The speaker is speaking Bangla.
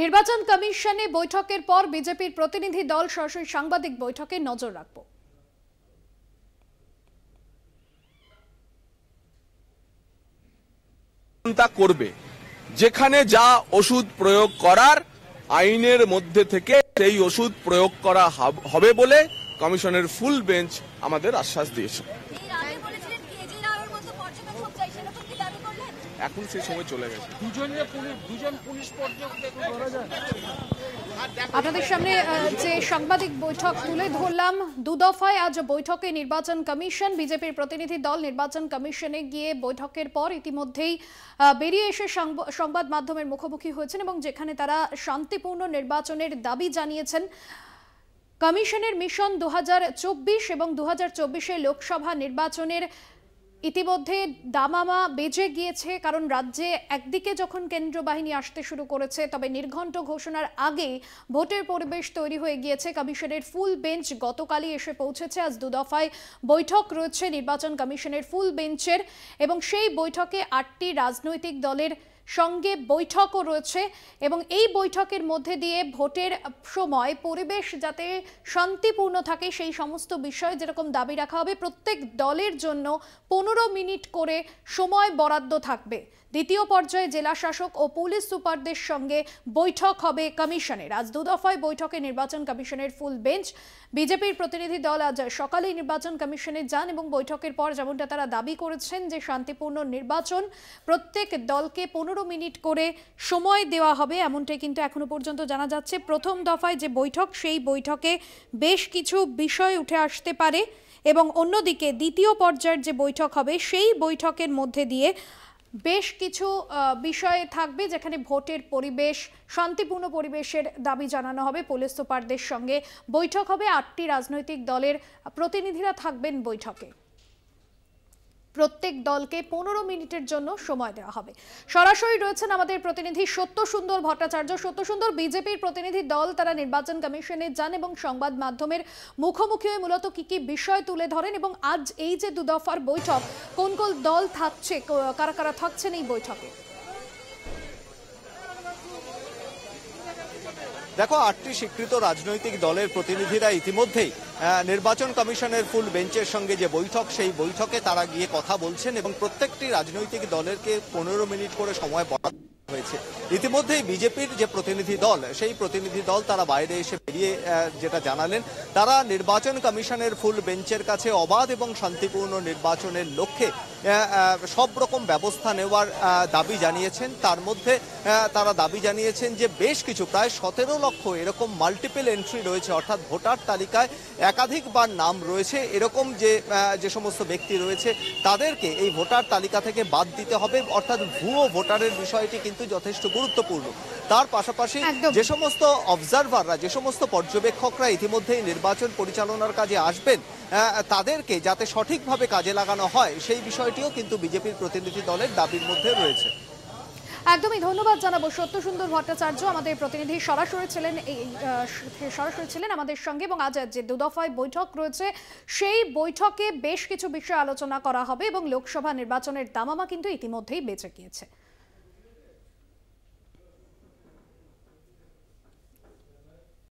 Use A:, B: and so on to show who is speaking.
A: নির্বাচন কমিশনে বৈঠকের পর বিজেপির প্রতিনিধি দল সরাসরি সাংবাদিক বৈঠকে নজর রাখব
B: তা করবে যেখানে যা ওষুধ প্রয়োগ করার আইনের মধ্যে থেকে সেই ওষুধ প্রয়োগ করা হবে বলে কমিশনের ফুল বেঞ্চ আমাদের আশ্বাস দিয়েছে এখন সেই সময় চলে গেছে দুজন পুলিশ আপনাদের সামনে যে সাংবাদিক
A: বৈঠক তুলে ধরলাম দুদফায় আজ বৈঠকে নির্বাচন কমিশন বিজেপির প্রতিনিধি দল নির্বাচন কমিশনে গিয়ে বৈঠকের পর ইতিমধ্যেই বেরিয়ে এসে সংবাদ মাধ্যমের মুখোমুখি হয়েছেন এবং যেখানে তারা শান্তিপূর্ণ নির্বাচনের দাবি জানিয়েছেন কমিশনের মিশন দু এবং দু হাজার লোকসভা নির্বাচনের ইতিমধ্যে দামামা বেজে গিয়েছে কারণ রাজ্যে একদিকে যখন কেন্দ্র বাহিনী আসতে শুরু করেছে তবে নির্ঘণ্ট ঘোষণার আগেই ভোটের পরিবেশ তৈরি হয়ে গিয়েছে কমিশনের ফুল বেঞ্চ গতকালই এসে পৌঁছেছে আজ দুদফায় বৈঠক রয়েছে নির্বাচন কমিশনের ফুল বেঞ্চের এবং সেই বৈঠকে আটটি রাজনৈতিক দলের সঙ্গে বৈঠকও রয়েছে এবং এই বৈঠকের মধ্যে দিয়ে ভোটের সময় পরিবেশ যাতে শান্তিপূর্ণ থাকে সেই সমস্ত বিষয়ে যেরকম দাবি রাখা হবে প্রত্যেক দলের জন্য পনেরো মিনিট করে সময় বরাদ্দ থাকবে দ্বিতীয় পর্যায়ে জেলা শাসক ও পুলিশ সুপারদের সঙ্গে বৈঠক হবে কমিশনের আজ দুদফায় বৈঠকে নির্বাচন কমিশনের ফুল বেঞ্চ বিজেপির প্রতিনিধি দল আজ সকালে নির্বাচন কমিশনে যান এবং বৈঠকের পর যেমনটা তারা দাবি করেছেন যে শান্তিপূর্ণ নির্বাচন প্রত্যেক দলকে পনেরো পনেরো মিনিট করে সময় দেওয়া হবে এমনটাই কিন্তু এখনো পর্যন্ত জানা যাচ্ছে প্রথম দফায় যে বৈঠক সেই বৈঠকে বেশ কিছু বিষয় উঠে আসতে পারে এবং অন্যদিকে দ্বিতীয় পর্যায়ের যে বৈঠক হবে সেই বৈঠকের মধ্যে দিয়ে বেশ কিছু বিষয়ে থাকবে যেখানে ভোটের পরিবেশ শান্তিপূর্ণ পরিবেশের দাবি জানানো হবে পুলিশ সুপারদের সঙ্গে বৈঠক হবে আটটি রাজনৈতিক দলের প্রতিনিধিরা থাকবেন বৈঠকে প্রত্যেক দলকে পনেরো মিনিটের জন্য সময় দেওয়া হবে সরাসরি রয়েছেন আমাদের প্রতিনিধি সত্য সুন্দর ভট্টাচার্য সত্য সুন্দর বিজেপির প্রতিনিধি দল তারা নির্বাচন কমিশনে যান এবং সংবাদ মাধ্যমের মুখোমুখি হয়ে মূলত কি কি বিষয় তুলে ধরেন এবং আজ এই যে দুদফার বৈঠক কোন কোন দল থাকছে কারা কারা থাকছেন এই বৈঠকে
B: দেখো আটটি স্বীকৃত রাজনৈতিক দলের প্রতিনিধিরা ইতিমধ্যেই নির্বাচন কমিশনের ফুল বেঞ্চের সঙ্গে যে বৈঠক সেই বৈঠকে তারা গিয়ে কথা বলছেন এবং প্রত্যেকটি রাজনৈতিক দলেরকে পনেরো মিনিট করে সময় বরাদ্দ হয়েছে ইতিমধ্যেই বিজেপির যে প্রতিনিধি দল সেই প্রতিনিধি দল তারা বাইরে এসে যেটা জানালেন তারা নির্বাচন কমিশনের ফুল বেঞ্চের কাছে অবাধ এবং শান্তিপূর্ণ নির্বাচনের লক্ষ্যে সব রকম ব্যবস্থা নেওয়ার দাবি জানিয়েছেন তার মধ্যে তারা দাবি জানিয়েছেন যে বেশ কিছু প্রায় সতেরো লক্ষ এরকম মাল্টিপল এন্ট্রি রয়েছে অর্থাৎ ভোটার তালিকায় একাধিকবার নাম রয়েছে এরকম যে যে সমস্ত ব্যক্তি রয়েছে তাদেরকে এই ভোটার তালিকা থেকে বাদ দিতে হবে অর্থাৎ ভুয়ো ভোটারের বিষয়টি কিন্তু যথেষ্ট গুরুত্বপূর্ণ তার পাশাপাশি যে সমস্ত অবজারভাররা যে সমস্ত সমস্ত পর্যবেক্ষকরা ইতিমধ্যেই নির্বাচন পরিচালনার কাজে আসবেন তাদেরকে যাতে সঠিকভাবে কাজে লাগানো হয় সেই বিষয়টিও কিন্তু বিজেপির প্রতিনিধি দলের দাবির মধ্যে রয়েছে
A: একদমই ধন্যবাদ জানাবো সত্য সুন্দর ভট্টাচার্য আমাদের প্রতিনিধি সরাসরি ছিলেন এই সরাসরি ছিলেন আমাদের সঙ্গে এবং আজ যে দুদফায় বৈঠক রয়েছে সেই বৈঠকে বেশ কিছু বিষয়ে আলোচনা করা হবে এবং লোকসভা নির্বাচনের দামামা কিন্তু ইতিমধ্যেই বেঁচে গিয়েছে